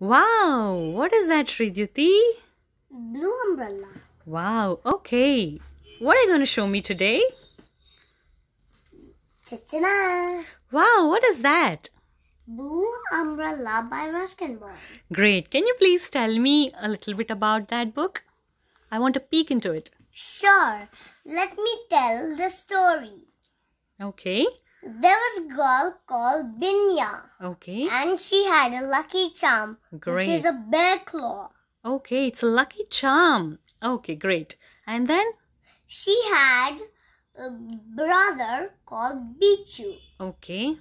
Wow, what is that, Sridyuti? Blue umbrella. Wow, okay. What are you going to show me today? ta ta Wow, what is that? Blue Umbrella by Ruskin Bond. Great. Can you please tell me a little bit about that book? I want to peek into it. Sure. Let me tell the story. Okay. There was a girl called Binya. Okay. And she had a lucky charm. Great. Which is a bear claw. Okay, it's a lucky charm. Okay, great. And then? She had a brother called Bichu. Okay.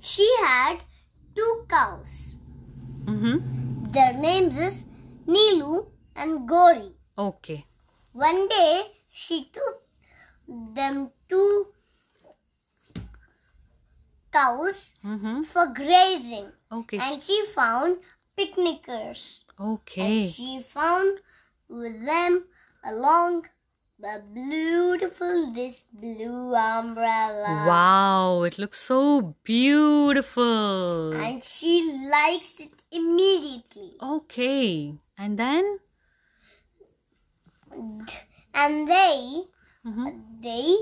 She had two cows. Mm-hmm. Their names is Nilu and Gori. Okay. One day she took them to cows mm-hmm. for grazing. Okay. And she found picnickers. Okay. And she found with them along the beautiful this blue umbrella. Wow, it looks so beautiful. And she likes it immediately. Okay. And then and they mm-hmm. they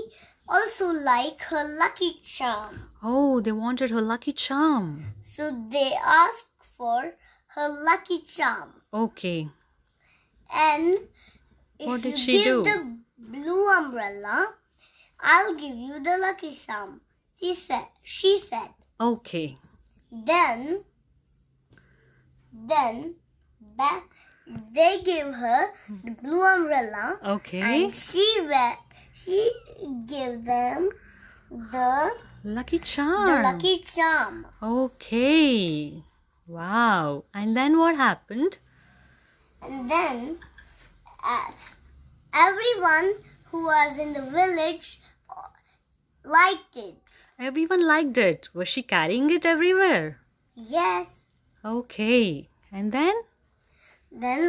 also like her lucky charm. Oh, they wanted her lucky charm. So they asked for her lucky charm. Okay. And if what did you she give do? the blue umbrella, I'll give you the lucky charm. She said. She said. Okay. Then, then, back they gave her the blue umbrella. Okay. And she she gave them the Lucky charm. The lucky charm. Okay. Wow. And then what happened? And then uh, everyone who was in the village uh, liked it. Everyone liked it. Was she carrying it everywhere? Yes. Okay. And then? Then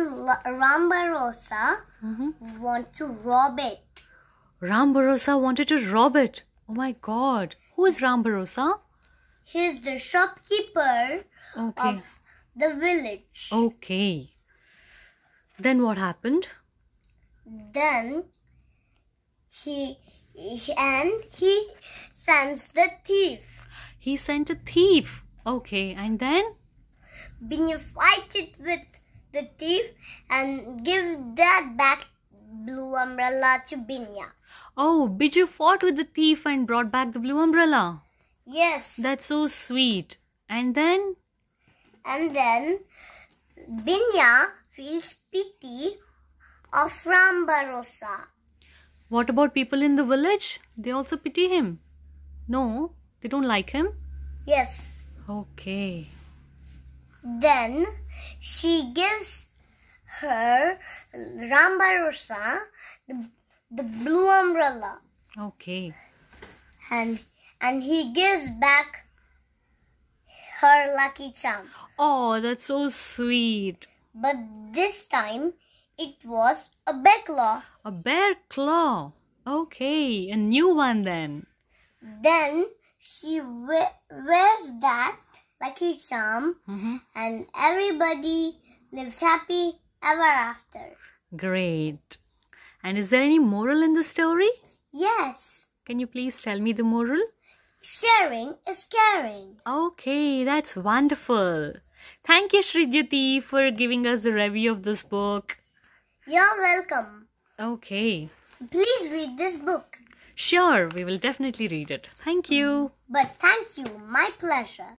Rambarosa mm -hmm. wanted to rob it. Rambarosa wanted to rob it. Oh my god. Who is Ram Bharosa? He's the shopkeeper okay. of the village. Okay. Then what happened? Then he, he and he sends the thief. He sent a thief. Okay, and then? When you fight it with the thief and give that back blue umbrella to Binya. Oh, Biju fought with the thief and brought back the blue umbrella. Yes. That's so sweet. And then? And then Binya feels pity of Rambarosa. What about people in the village? They also pity him. No, they don't like him. Yes. Okay. Then she gives her Rambarusa, the, the blue umbrella. Okay. And and he gives back her lucky charm. Oh, that's so sweet. But this time it was a bear claw. A bear claw. Okay, a new one then. Then she we wears that lucky charm mm -hmm. and everybody lives happy ever after. Great. And is there any moral in the story? Yes. Can you please tell me the moral? Sharing is caring. Okay, that's wonderful. Thank you, Shridyati, for giving us the review of this book. You're welcome. Okay. Please read this book. Sure, we will definitely read it. Thank you. But thank you. My pleasure.